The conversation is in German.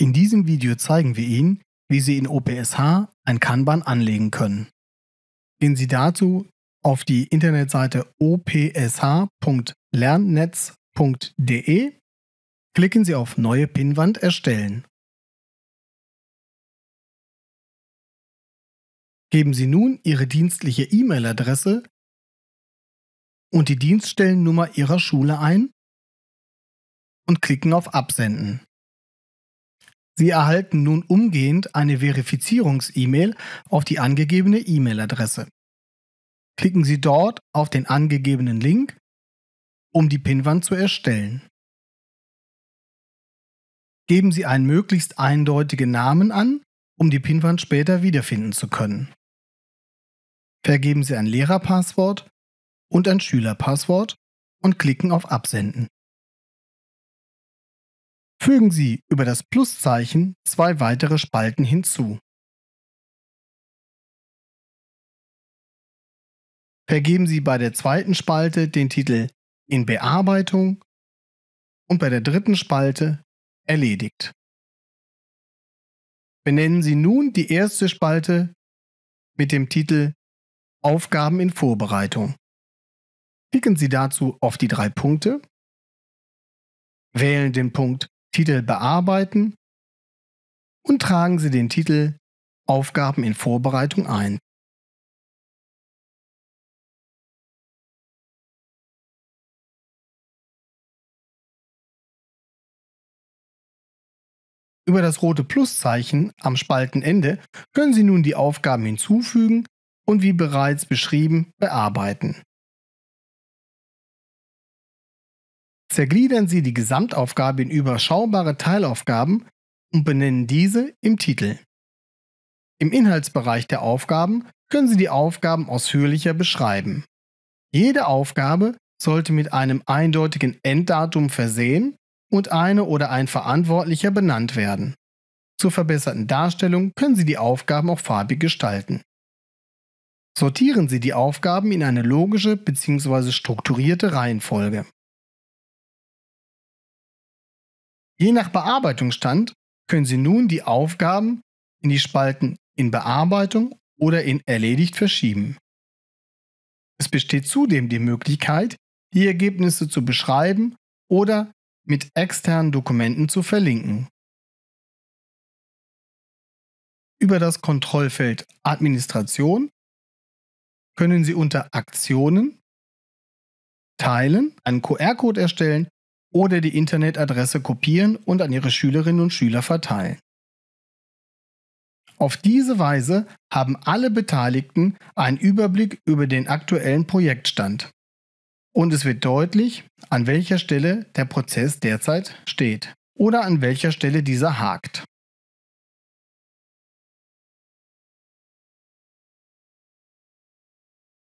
In diesem Video zeigen wir Ihnen, wie Sie in OPSH ein Kanban anlegen können. Gehen Sie dazu auf die Internetseite opsh.lernnetz.de, klicken Sie auf Neue Pinnwand erstellen. Geben Sie nun Ihre dienstliche E-Mail-Adresse und die Dienststellennummer Ihrer Schule ein und klicken auf Absenden. Sie erhalten nun umgehend eine Verifizierungs-E-Mail auf die angegebene E-Mail-Adresse. Klicken Sie dort auf den angegebenen Link, um die Pinwand zu erstellen. Geben Sie einen möglichst eindeutigen Namen an, um die Pinwand später wiederfinden zu können. Vergeben Sie ein Lehrerpasswort und ein Schülerpasswort und klicken auf Absenden. Fügen Sie über das Pluszeichen zwei weitere Spalten hinzu. Vergeben Sie bei der zweiten Spalte den Titel In Bearbeitung und bei der dritten Spalte Erledigt. Benennen Sie nun die erste Spalte mit dem Titel Aufgaben in Vorbereitung. Klicken Sie dazu auf die drei Punkte, wählen den Punkt Titel bearbeiten und tragen Sie den Titel Aufgaben in Vorbereitung ein. Über das rote Pluszeichen am Spaltenende können Sie nun die Aufgaben hinzufügen und wie bereits beschrieben bearbeiten. zergliedern Sie die Gesamtaufgabe in überschaubare Teilaufgaben und benennen diese im Titel. Im Inhaltsbereich der Aufgaben können Sie die Aufgaben ausführlicher beschreiben. Jede Aufgabe sollte mit einem eindeutigen Enddatum versehen und eine oder ein Verantwortlicher benannt werden. Zur verbesserten Darstellung können Sie die Aufgaben auch farbig gestalten. Sortieren Sie die Aufgaben in eine logische bzw. strukturierte Reihenfolge. Je nach Bearbeitungsstand können Sie nun die Aufgaben in die Spalten in Bearbeitung oder in Erledigt verschieben. Es besteht zudem die Möglichkeit, die Ergebnisse zu beschreiben oder mit externen Dokumenten zu verlinken. Über das Kontrollfeld Administration können Sie unter Aktionen Teilen einen QR-Code erstellen oder die Internetadresse kopieren und an ihre Schülerinnen und Schüler verteilen. Auf diese Weise haben alle Beteiligten einen Überblick über den aktuellen Projektstand. Und es wird deutlich, an welcher Stelle der Prozess derzeit steht oder an welcher Stelle dieser hakt.